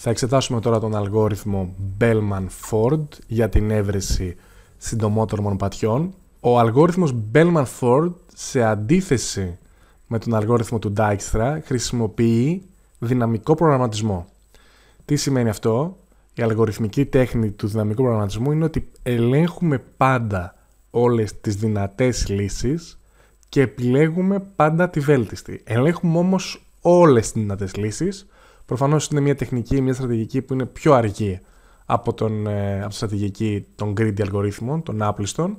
Θα εξετάσουμε τώρα τον αλγόριθμο Bellman-Ford για την έβρεση συντομότερων μονοπατιών. Ο αλγόριθμος Bellman-Ford σε αντίθεση με τον αλγόριθμο του Dijkstra χρησιμοποιεί δυναμικό προγραμματισμό. Τι σημαίνει αυτό? Η αλγοριθμική τέχνη του δυναμικού προγραμματισμού είναι ότι ελέγχουμε πάντα όλες τις δυνατές λύσεις και επιλέγουμε πάντα τη βέλτιστη. Ελέγχουμε όμως όλες τις δυνατές λύσεις Προφανώς είναι μια τεχνική, μια στρατηγική που είναι πιο αργή από, τον, ε, από τη στρατηγική των greedy αλγορίθμων, των άπλιστων,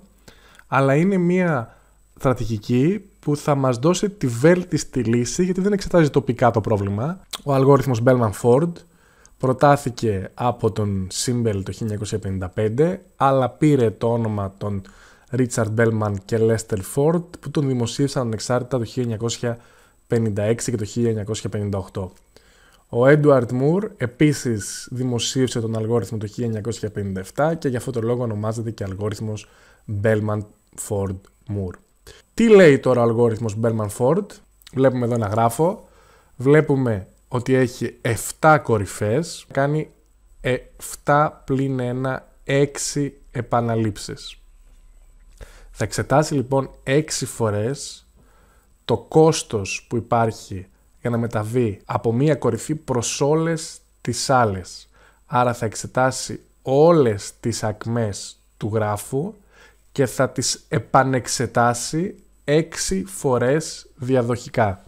αλλά είναι μια στρατηγική που θα μας δώσει τη βέλτιστη λύση, γιατί δεν εξετάζει τοπικά το πρόβλημα. Ο αλγόριθμος Bellman Ford προτάθηκε από τον Σίμπελ το 1955, αλλά πήρε το όνομα των Ρίτσαρντ Μπέλμαν και Λεστερ Φόρντ που τον δημοσίευσαν ανεξάρτητα το 1956 και το 1958. Ο Έντουαρτ Μουρ επίσης δημοσίευσε τον αλγόριθμο το 1957 και γι' αυτό το λόγο ονομάζεται και αλγοριθμος Μπέλμαν Φόρντ Μούρ. Τι λέει τώρα ο αλγόριθμος Φόρντ? Βλέπουμε εδώ ένα γράφο. Βλέπουμε ότι έχει 7 κορυφές. Κάνει 7 πλην 1, 6 επαναλήψεις. Θα εξετάσει λοιπόν 6 φορές το κόστος που υπάρχει για να μεταβεί από μία κορυφή προς όλες τις άλλες. Άρα θα εξετάσει όλες τις ακμές του γράφου και θα τις επανεξετάσει έξι φορές διαδοχικά.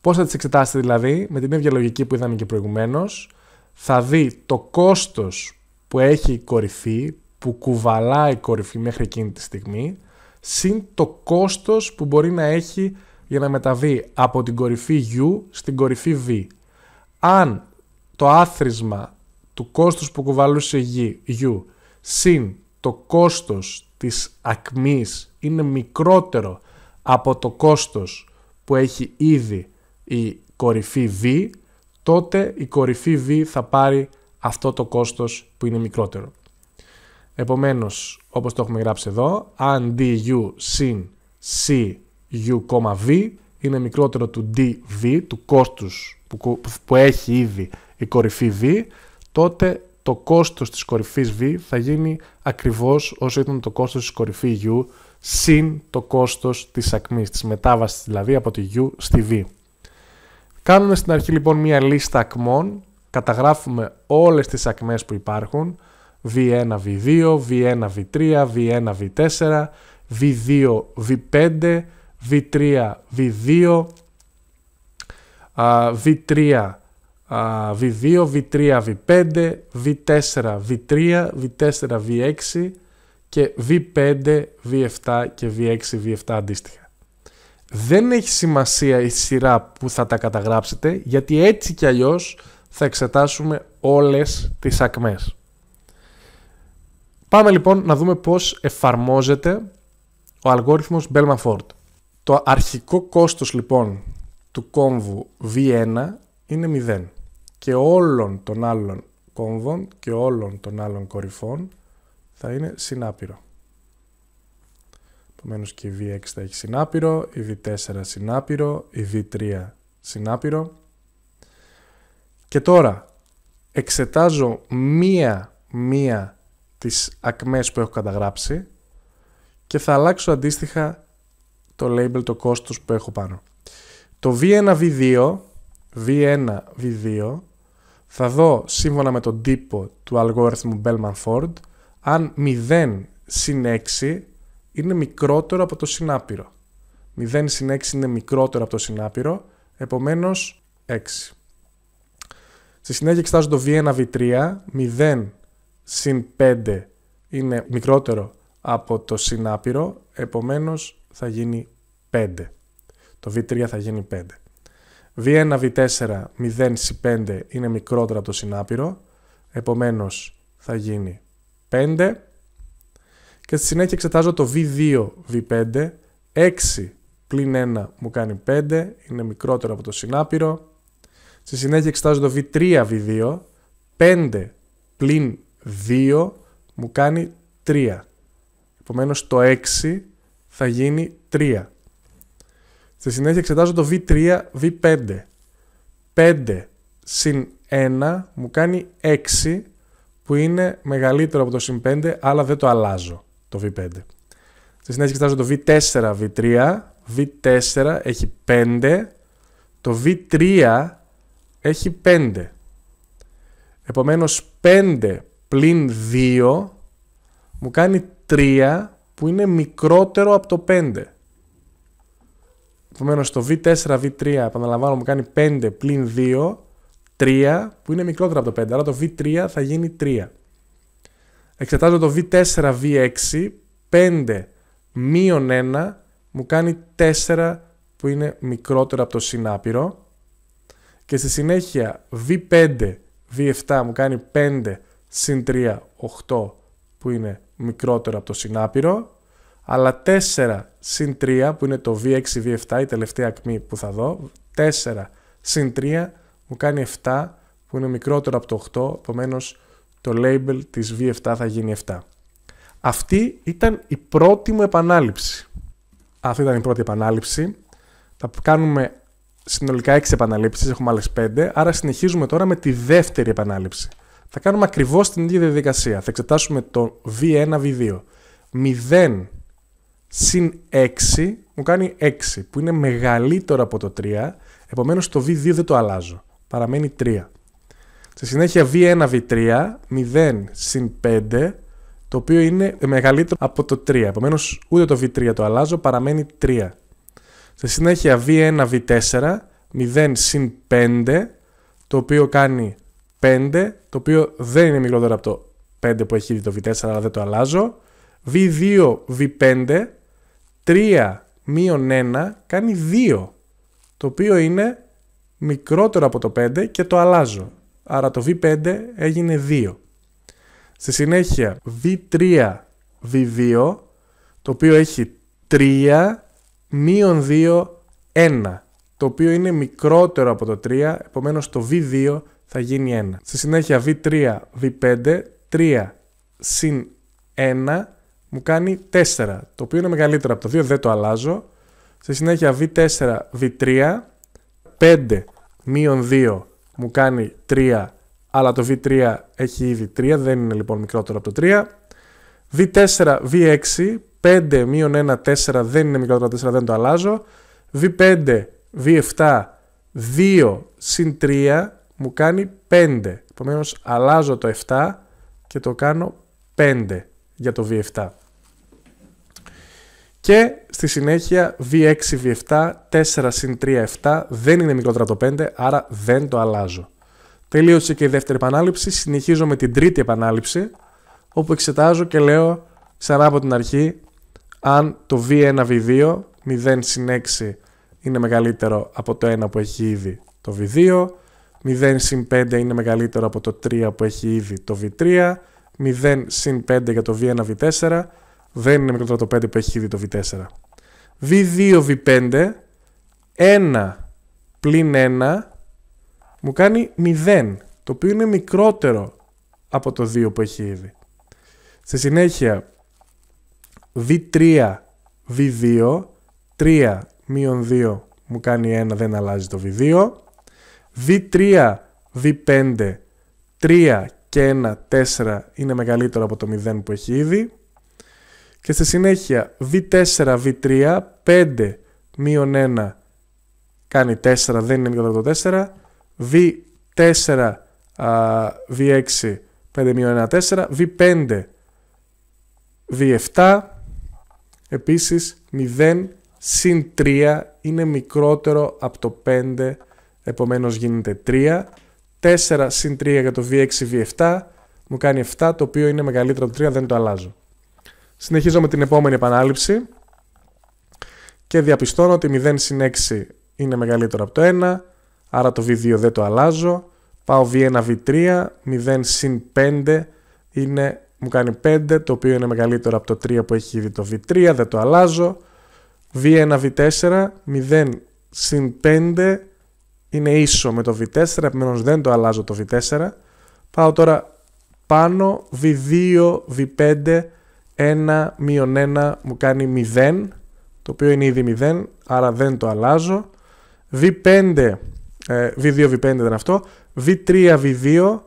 Πώς θα τις εξετάσει δηλαδή, με την ίδια λογική που είδαμε και προηγουμένως, θα δει το κόστος που έχει η κορυφή, που κουβαλάει η κορυφή μέχρι εκείνη τη στιγμή, συν το κόστος που μπορεί να έχει για να μεταβεί από την κορυφή U στην κορυφή V. Αν το άθροισμα του κόστους που κουβαλούσε U συν το κόστος της ακμής είναι μικρότερο από το κόστος που έχει ήδη η κορυφή V, τότε η κορυφή V θα πάρει αυτό το κόστος που είναι μικρότερο. Επομένως, όπως το έχουμε γράψει εδώ, αν du συν c V είναι μικρότερο του dV, του κόστους που, έχει ήδη η κορυφή V, τότε το κόστος της κορυφής V θα γίνει ακριβώς όσο ήταν το κόστος της κορυφή U συν το κόστος της ακμής, της μετάβασης δηλαδή από τη U στη V. Κάνουμε στην αρχή λοιπόν μία λίστα ακμών, καταγράφουμε όλες τις ακμές που υπάρχουν, V1, V2, V1, V3, V1, V4, V2, V5, V3, V2, V3, V2, V3, V5, V4, V3, V4, V6 και V5, V7 και V6, V7 αντίστοιχα. Δεν έχει σημασία η σειρά που θα τα καταγράψετε γιατί έτσι κι αλλιώς θα εξετάσουμε όλες τις ακμές. Πάμε λοιπόν να δούμε πώς εφαρμόζεται ο αλγόριθμος Bellman-Ford. Το αρχικό κόστος λοιπόν του κόμβου V1 είναι 0 και όλων των άλλων κόμβων και όλων των άλλων κορυφών θα είναι συνάπειρο. Επομένως και η V6 θα έχει συνάπειρο, η V4 συνάπειρο, η V3 συνάπειρο. Και τώρα εξετάζω μία-μία τις ακμές που έχω καταγράψει και θα αλλάξω αντίστοιχα το label, το κόστος που έχω πάνω. Το V1, V2, V1, V2 θα δω σύμφωνα με τον τύπο του αλγόριθμου Bellman-Ford αν 0 συν 6 είναι μικρότερο από το συνάπειρο. 0 συν 6 είναι μικρότερο από το συνάπειρο, επομένως 6. Στη συνέχεια εξετάζω το V1, V3, 0 συν 5 είναι μικρότερο από το συνάπειρο, επομένως θα γίνει 5. Το V3 θα γίνει 5. V1, V4, 0, C5 είναι μικρότερο από το συνάπειρο, επομένως θα γίνει 5. Και στη συνέχεια εξετάζω το V2, V5, 6 πλην 1 μου κάνει 5, είναι μικρότερο από το συνάπειρο. Στη συνέχεια εξετάζω το V3, V2, 5 πλην 2 μου κάνει 3. Επομένως το 6 θα γίνει 3. Στη συνέχεια εξετάζω το V3, V5. 5 συν 1 μου κάνει 6 που είναι μεγαλύτερο από το συν 5 αλλά δεν το αλλάζω το V5. Στη συνέχεια εξετάζω το V4, V3. V4 έχει 5. Το V3 έχει 5. Επομένως 5 πλην 2 μου κάνει 3 που είναι μικρότερο από το 5. Επομένως το V4, V3, επαναλαμβάνω, μου κάνει 5 πλην 2, 3, που είναι μικρότερο από το 5. Άρα το V3 θα γίνει 3. Εξετάζω το V4, V6, 5 μείον 1 μου κάνει 4 που είναι μικρότερο από το συνάπειρο. Και στη συνέχεια V5, V7 μου κάνει 5 συν 3, 8 που είναι μικρότερο από το συνάπειρο αλλά 4 συν 3 που είναι το V6, V7 η τελευταία ακμή που θα δω 4 συν 3 μου κάνει 7 που είναι μικρότερο από το 8 επομένως το label της V7 θα γίνει 7 αυτή ήταν η πρώτη μου επανάληψη αυτή ήταν η πρώτη επανάληψη θα κάνουμε συνολικά 6 επαναλήψεις, έχουμε άλλες 5 άρα συνεχίζουμε τώρα με τη δεύτερη επανάληψη θα κάνουμε ακριβώς την ίδια διαδικασία θα εξετάσουμε το V1, V2 0 συν 6 μου κάνει 6, που είναι μεγαλύτερο από το 3, επομένως το V2 δεν το αλλάζω, παραμένει 3. Στη συνέχεια V1, V3, 0 συν 5, το οποίο είναι μεγαλύτερο από το 3, επομένως ούτε το V3 το αλλάζω, παραμένει 3. Στη συνέχεια V1, V4, 0 συν 5, το οποίο κάνει 5, το οποίο δεν είναι μικρότερο από το 5 που έχει ήδη το V4, αλλά δεν το αλλάζω. V2, V5, 3 μείον 1 κάνει 2, το οποίο είναι μικρότερο από το 5 και το αλλάζω. Άρα το V5 έγινε 2. Στη συνέχεια V3, V2, το οποίο έχει 3 μείον 2, 1, το οποίο είναι μικρότερο από το 3, επομένως το V2 θα γίνει 1. Στη συνέχεια V3, V5, 3 συν 1 μου κάνει 4, το οποίο είναι μεγαλύτερο από το 2, δεν το αλλάζω. Στη συνέχεια V4, V3, 5 μείον 2 μου κάνει 3, αλλά το V3 έχει ήδη 3, δεν είναι λοιπόν μικρότερο από το 3. V4, V6, 5 μείον 1, 4 δεν είναι μικρότερο από το 4, δεν το αλλάζω. V5, V7, 2 συν 3 μου κάνει 5. Επομένως αλλάζω το 7 και το κάνω 5 για το V7. Και στη συνέχεια V6, V7, 4 συν 3, 7 δεν είναι μικρότερα το 5, άρα δεν το αλλάζω. Τελείωσε και η δεύτερη επανάληψη, συνεχίζω με την τρίτη επανάληψη, όπου εξετάζω και λέω ξανά από την αρχή αν το V1, V2, 0 συν 6 είναι μεγαλύτερο από το 1 που έχει ήδη το V2, 0 συν 5 είναι μεγαλύτερο από το 3 που έχει ήδη το V3, 0 συν 5 για το V1, V4 δεν είναι μικρότερο το 5 που έχει ήδη το V4. V2, V5, 1 πλην 1 μου κάνει 0, το οποίο είναι μικρότερο από το 2 που έχει ήδη. Στη συνέχεια, V3, V2, 3 μείον 2 μου κάνει 1, δεν αλλάζει το V2. V3, V5, 3 και 1, 4 είναι μεγαλύτερο από το 0 που έχει ήδη και στη συνέχεια V4, V3, 5 μείον 1 κάνει 4, δεν είναι το 4, V4, V6, 5 μείον 1, 4, V5, V7, επίσης 0 συν 3 είναι μικρότερο από το 5, επομένως γίνεται 3, 4 συν 3 για το V6, V7, μου κάνει 7, το οποίο είναι μεγαλύτερο από το 3, δεν το αλλάζω. Συνεχίζω με την επόμενη επανάληψη και διαπιστώνω ότι 0 συν 6 είναι μεγαλύτερο από το 1, άρα το V2 δεν το αλλάζω. Πάω V1, V3, 0 συν 5 είναι, μου κάνει 5, το οποίο είναι μεγαλύτερο από το 3 που έχει ήδη το V3, δεν το αλλάζω. V1, V4, 0 συν 5 είναι ίσο με το V4, επομένως δεν το αλλάζω το V4. Πάω τώρα πάνω, V2, V5, 1 μείον 1 μου κάνει 0, το οποίο είναι ήδη 0, άρα δεν το αλλάζω. V5, V2, V5 ήταν αυτό. V3, V2,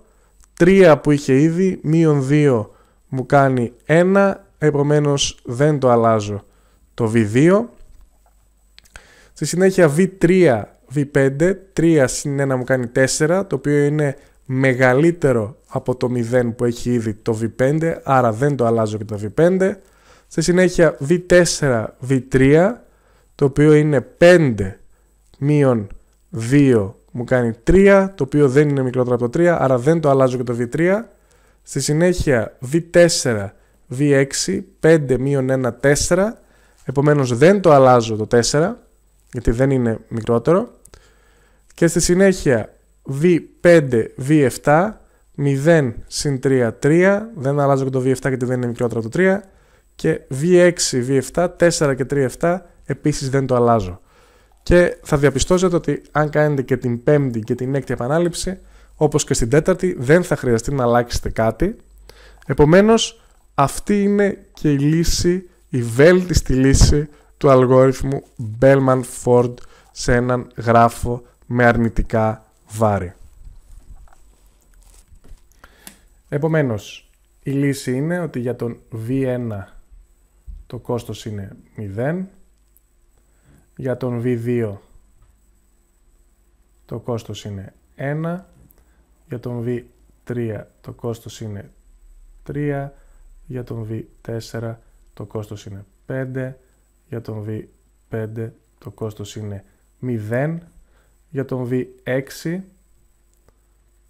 3 που είχε ήδη, μείον 2 μου κάνει 1, επομένως δεν το αλλάζω το V2. Στη συνέχεια V3, V5, 3 συν 1 μου κάνει 4, το οποίο είναι μεγαλύτερο από το 0 που έχει ήδη το V5, άρα δεν το αλλάζω και το V5. Στη συνέχεια V4, V3, το οποίο είναι 5 μείον 2 μου κάνει 3, το οποίο δεν είναι μικρότερο από το 3, άρα δεν το αλλάζω και το V3. Στη συνέχεια V4, V6, 5 μείον 1, 4, επομένως δεν το αλλάζω το 4, γιατί δεν είναι μικρότερο. Και στη συνέχεια V5, V7, 0 συν 3, 3, δεν αλλάζω και το V7 γιατί δεν είναι μικρότερο από το 3 και V6, V7, 4 και 3, 7 επίσης δεν το αλλάζω. Και θα διαπιστώσετε ότι αν κάνετε και την πέμπτη και την έκτη επανάληψη, όπως και στην τέταρτη, δεν θα χρειαστεί να αλλάξετε κάτι. Επομένως, αυτή είναι και η λύση, η βέλτιστη λύση του αλγόριθμου Bellman-Ford σε έναν γράφο με αρνητικά βάρη. Επομένως, η λύση είναι ότι για τον V1 το κόστος είναι 0, για τον V2 το κόστος είναι 1, για τον V3 το κόστος είναι 3, για τον V4 το κόστος είναι 5, για τον V5 το κόστος είναι 0 για τον V6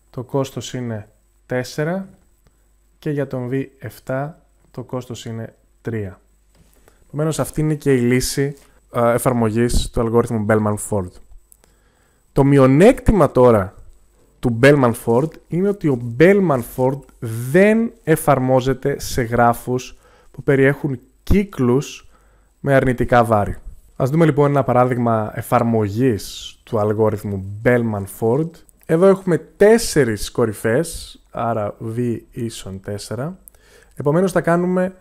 το κόστος είναι 4 και για τον V7 το κόστος είναι 3. Επομένως αυτή είναι και η λύση εφαρμογής του αλγόριθμου Bellman-Ford. Το μειονέκτημα τώρα του Bellman-Ford είναι ότι ο Bellman-Ford δεν εφαρμόζεται σε γράφους που περιέχουν κύκλους με αρνητικά βάρη. Ας δούμε λοιπόν ένα παράδειγμα εφαρμογής του αλγόριθμου Bellman-Ford. Εδώ έχουμε 4 κορυφές, άρα V ίσον 4. επομένως θα κάνουμε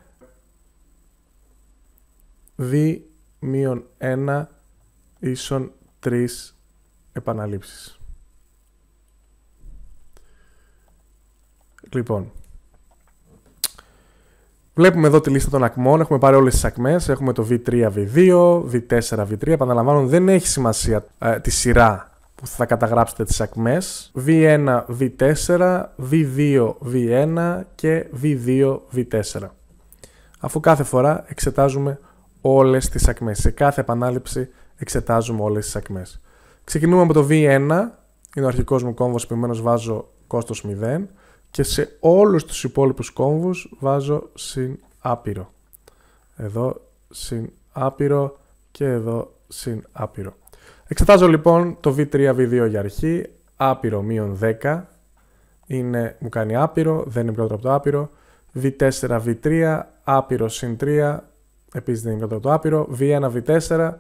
V μείον 1 ίσον 3 επαναλήψεις. Λοιπόν, Βλέπουμε εδώ τη λίστα των ακμών, έχουμε πάρει όλες τις ακμές, έχουμε το V3, V2, V4, V3, επαναλαμβάνω δεν έχει σημασία ε, τη σειρά που θα καταγράψετε τις ακμές V1, V4, V2, V1 και V2, V4 αφού κάθε φορά εξετάζουμε όλες τις ακμές σε κάθε επανάληψη εξετάζουμε όλες τις ακμές ξεκινούμε από το V1 είναι ο αρχικός μου κόμβος που βάζω κόστος 0 και σε όλους τους υπόλοιπους κόμβους βάζω συν άπειρο. Εδώ συν άπειρο και εδώ συν άπειρο. Εξετάζω λοιπόν το V3, V2 για αρχή, άπειρο μείον 10, είναι, μου κάνει άπειρο, δεν είναι μικρότερο από το άπειρο, V4, V3, άπειρο συν 3, επίσης δεν είναι μικρότερο από το άπειρο, V1, V4,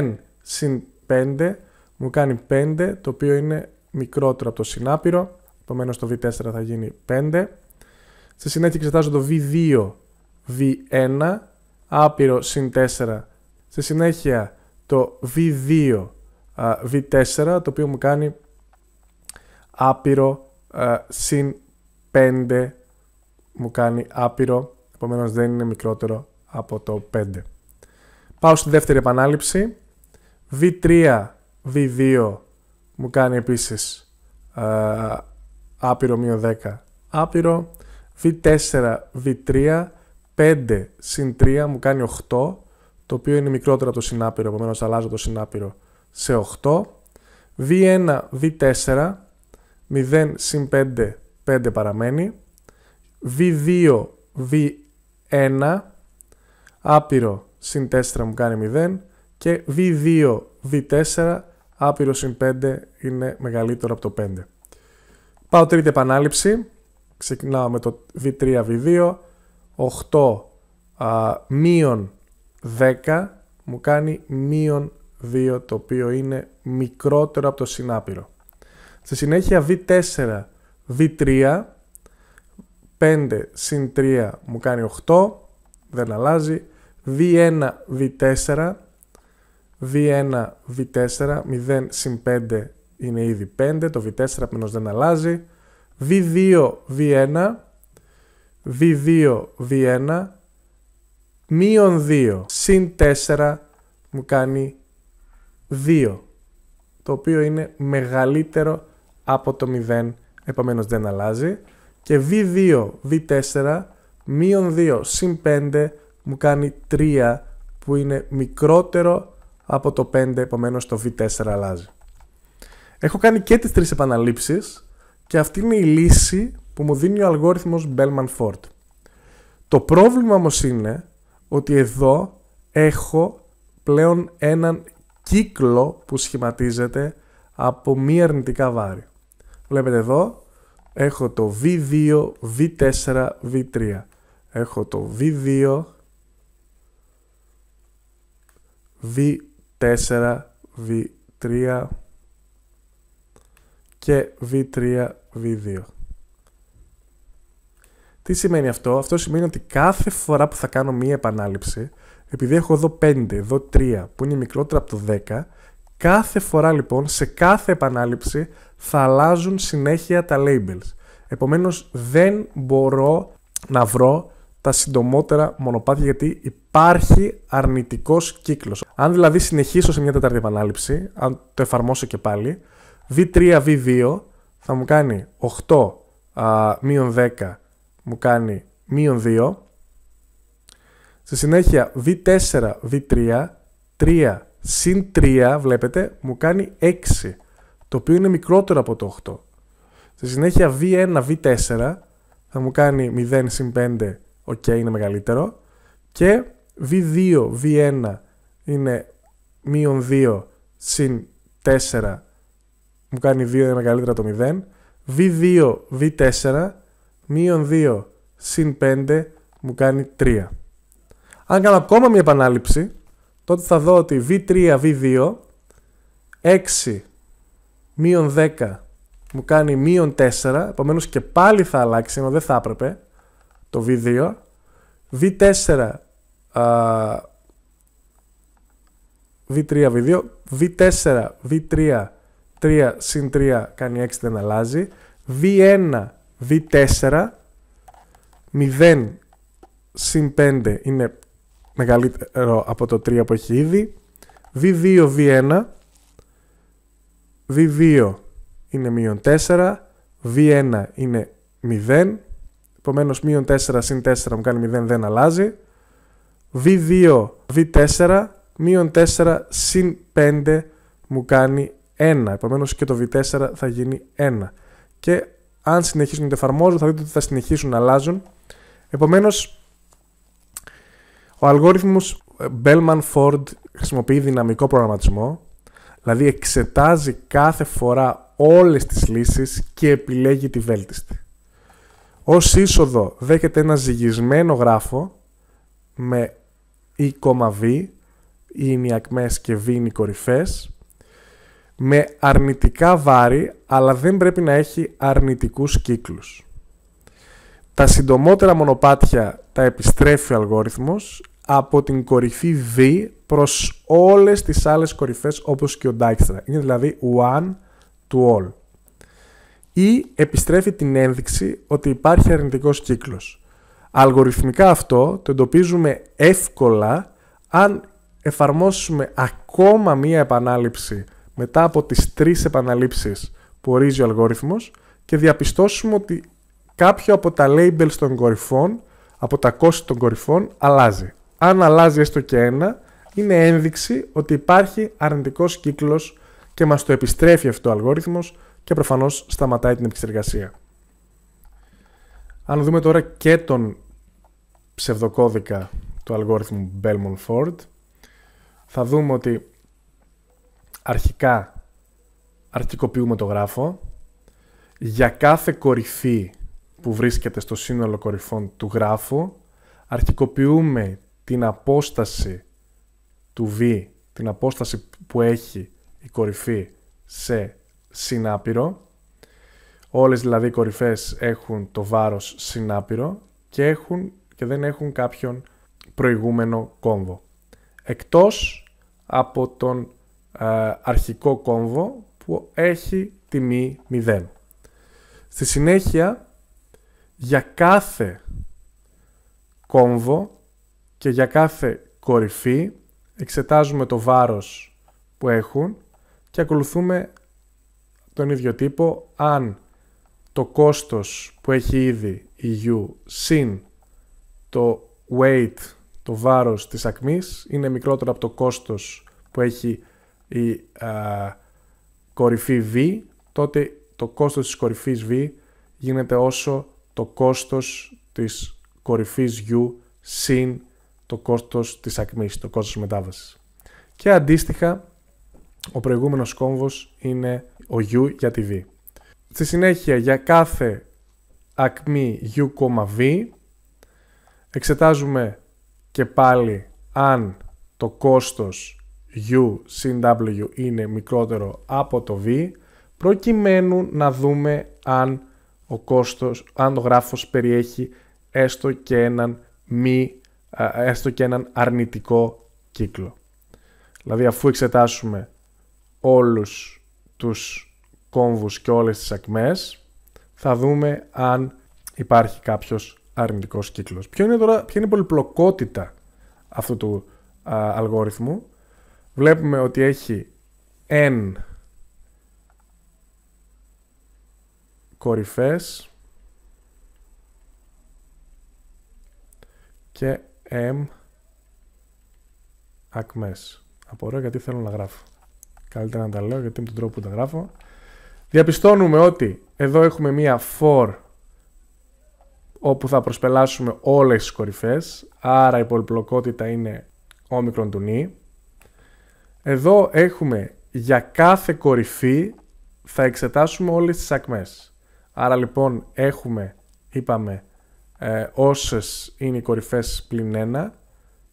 0 συν 5, μου κάνει 5, το οποίο είναι μικρότερο από το συνάπειρο, Επομένως το V4 θα γίνει 5. Στη συνέχεια εξετάζω το V2, V1, άπειρο συν 4. Στη συνέχεια το V2, V4, το οποίο μου κάνει άπειρο συν 5 μου κάνει άπειρο, Επομένως, δεν είναι μικρότερο από το 5. Πάω στη δεύτερη επανάληψη. V3, V2 μου κάνει επίσης α, άπειρο μείον 10 άπειρο, v4, v3, 5 συν 3 μου κάνει 8, το οποίο είναι μικρότερο από το συνάπειρο, επομένως αλλάζω το συνάπειρο σε 8, v1, v4, 0 συν 5, 5 παραμένει, v2, v1, άπειρο συν 4 μου κάνει 0 και v2, v4, άπειρο συν 5 είναι μεγαλύτερο από το 5. Πάω τρίτη επανάληψη. Ξεκινάω με το V3, V2. 8 μείον 10 μου κάνει μείον 2 το οποίο είναι μικρότερο από το συνάπειρο. Στη συνέχεια V4, V3, 5 συν 3 μου κάνει 8, δεν αλλάζει. V1, V4, V1, V4, 0 συν 5 είναι ήδη 5, το V4 απλώς δεν αλλάζει. V2, V1, V2, V1, μείον 2, συν 4 μου κάνει 2, το οποίο είναι μεγαλύτερο από το 0, επομένως δεν αλλάζει. Και V2, V4, μείον 2, συν 5 μου κάνει 3, που είναι μικρότερο από το 5, επομένως το V4 αλλάζει. Έχω κάνει και τις τρεις επαναλήψεις και αυτή είναι η λύση που μου δίνει ο αλγόριθμος Bellman Ford. Το πρόβλημα όμως είναι ότι εδώ έχω πλέον έναν κύκλο που σχηματίζεται από μη αρνητικά βάρη. Βλέπετε εδώ έχω το V2, V4, V3. Έχω το V2, V4, V3, και V3, V2. Τι σημαίνει αυτό, αυτό σημαίνει ότι κάθε φορά που θα κάνω μία επανάληψη, επειδή έχω εδώ 5, εδώ 3 που είναι μικρότερα από το 10, κάθε φορά λοιπόν, σε κάθε επανάληψη θα αλλάζουν συνέχεια τα labels. Επομένως δεν μπορώ να βρω τα συντομότερα μονοπάτια γιατί υπάρχει αρνητικός κύκλος. Αν δηλαδή συνεχίσω σε μια τέταρτη επανάληψη, αν το εφαρμόσω και πάλι, V3, V2 θα μου κάνει 8 μείον 10 μου κάνει μείον 2. Στη συνέχεια V4, V3, 3 συν 3 βλέπετε μου κάνει 6 το οποίο είναι μικρότερο από το 8. Στη συνέχεια V1, V4 θα μου κάνει 0 συν 5, okay, είναι μεγαλύτερο και V2, V1 είναι μείον 2 συν 4 μου κάνει 2 είναι μεγαλύτερα το 0. V2, V4, μείον 2, συν 5, μου κάνει 3. Αν κάνω ακόμα μια επανάληψη, τότε θα δω ότι V3, V2, 6, μείον 10, μου κάνει μείον 4, επομένως και πάλι θα αλλάξει, ενώ δεν θα έπρεπε, το V2. V4, α, V3, V2, V4, V3, 3 συν 3 κάνει 6 δεν αλλάζει. V1, V4, 0 συν 5 είναι μεγαλύτερο από το 3 που έχει ήδη. V2, V1, V2 είναι μείον 4, V1 είναι 0, επομένως μείον 4 συν 4 μου κάνει 0 δεν αλλάζει. V2, V4, μείον 4 συν 5 μου κάνει 1. Επομένως και το V4 θα γίνει 1. Και αν συνεχίσουν να το εφαρμόζουν, θα δείτε ότι θα συνεχίσουν να αλλάζουν. Επομένως, ο αλγόριθμος ε, Bellman Ford χρησιμοποιεί δυναμικό προγραμματισμό, δηλαδή εξετάζει κάθε φορά όλες τις λύσεις και επιλέγει τη βέλτιστη. Ως είσοδο δέχεται ένα ζυγισμένο γράφο με η, v, οι ακμές και v είναι οι με αρνητικά βάρη, αλλά δεν πρέπει να έχει αρνητικούς κύκλους. Τα συντομότερα μονοπάτια τα επιστρέφει ο αλγόριθμος από την κορυφή V προς όλες τις άλλες κορυφές όπως και ο Dijkstra. Είναι δηλαδή one to all. Ή επιστρέφει την ένδειξη ότι υπάρχει αρνητικός κύκλος. Αλγοριθμικά αυτό το εντοπίζουμε εύκολα αν εφαρμόσουμε ακόμα μία επανάληψη μετά από τις τρεις επαναλήψεις που ορίζει ο αλγόριθμος και διαπιστώσουμε ότι κάποιο από τα labels των κορυφών, από τα κόστη των κορυφών αλλάζει. Αν αλλάζει έστω και ένα, είναι ένδειξη ότι υπάρχει αρνητικός κύκλος και μας το επιστρέφει αυτό ο αλγόριθμος και προφανώς σταματάει την επεξεργασία. Αν δούμε τώρα και τον ψευδοκώδικα του αλγόριθμου belmont Ford, θα δούμε ότι αρχικά αρχικοποιούμε το γράφο. Για κάθε κορυφή που βρίσκεται στο σύνολο κορυφών του γράφου, αρχικοποιούμε την απόσταση του V, την απόσταση που έχει η κορυφή σε συνάπειρο. Όλες δηλαδή οι κορυφές έχουν το βάρος συνάπειρο και, έχουν, και δεν έχουν κάποιον προηγούμενο κόμβο. Εκτός από τον ε, αρχικό κόμβο που έχει τιμή 0. Στη συνέχεια, για κάθε κόμβο και για κάθε κορυφή εξετάζουμε το βάρος που έχουν και ακολουθούμε τον ίδιο τύπο αν το κόστος που έχει ήδη η U συν το weight, το βάρος της ακμής είναι μικρότερο από το κόστος που έχει η κορυφή V, τότε το κόστος της κορυφής V γίνεται όσο το κόστος της κορυφής U συν το κόστος της ακμής, το κόστος μετάβασης. Και αντίστοιχα, ο προηγούμενος κόμβος είναι ο U για τη V. Στη συνέχεια, για κάθε ακμή U,V, εξετάζουμε και πάλι αν το κόστος U συν W είναι μικρότερο από το V προκειμένου να δούμε αν, ο κόστος, αν το γράφος περιέχει έστω και έναν μη, έστω και έναν αρνητικό κύκλο. Δηλαδή αφού εξετάσουμε όλους τους κόμβους και όλες τις ακμές θα δούμε αν υπάρχει κάποιος αρνητικός κύκλος. Ποιο είναι τώρα, ποια είναι η πολυπλοκότητα αυτού του αλγόριθμου βλέπουμε ότι έχει n κορυφές και m ακμές. Απορώ γιατί θέλω να γράφω. Καλύτερα να τα λέω γιατί με τον τρόπο που τα γράφω. Διαπιστώνουμε ότι εδώ έχουμε μία for όπου θα προσπελάσουμε όλες τις κορυφές, άρα η πολυπλοκότητα είναι όμικρον του νη. Εδώ έχουμε για κάθε κορυφή θα εξετάσουμε όλες τις ακμές. Άρα λοιπόν έχουμε, είπαμε, ε, όσες είναι οι κορυφές πλην ένα,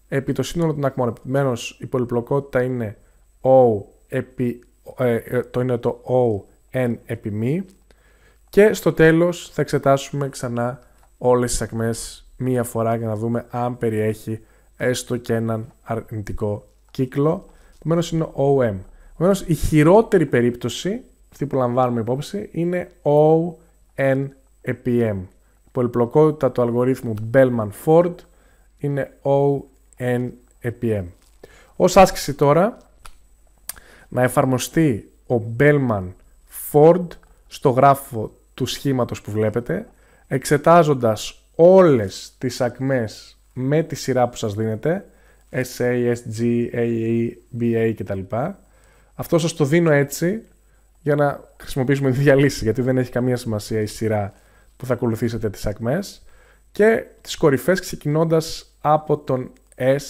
Επί το σύνολο των ακμών, επιμένως η πολυπλοκότητα είναι O επί, ε, ε, το είναι το O N επί μη. Και στο τέλος θα εξετάσουμε ξανά όλες τις ακμές μία φορά για να δούμε αν περιέχει έστω και έναν αρνητικό κύκλο. Επομένως είναι OM. Επομένως η χειρότερη περίπτωση, αυτή που λαμβάνουμε υπόψη, είναι ON e Η πολυπλοκότητα του αλγορίθμου Bellman-Ford είναι ON Ως e M. άσκηση τώρα, να εφαρμοστεί ο Bellman-Ford στο γράφο του σχήματος που βλέπετε, εξετάζοντας όλες τις ακμές με τη σειρά που σας δίνεται, SA, SG, AE, BA κτλ. Αυτό σας το δίνω έτσι για να χρησιμοποιήσουμε τη διαλύση, γιατί δεν έχει καμία σημασία η σειρά που θα ακολουθήσετε τις ακμές και τις κορυφές ξεκινώντας από τον S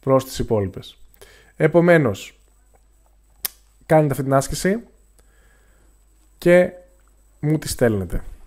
προς τις υπόλοιπες. Επομένως, κάνετε αυτή την άσκηση και μου τη στέλνετε.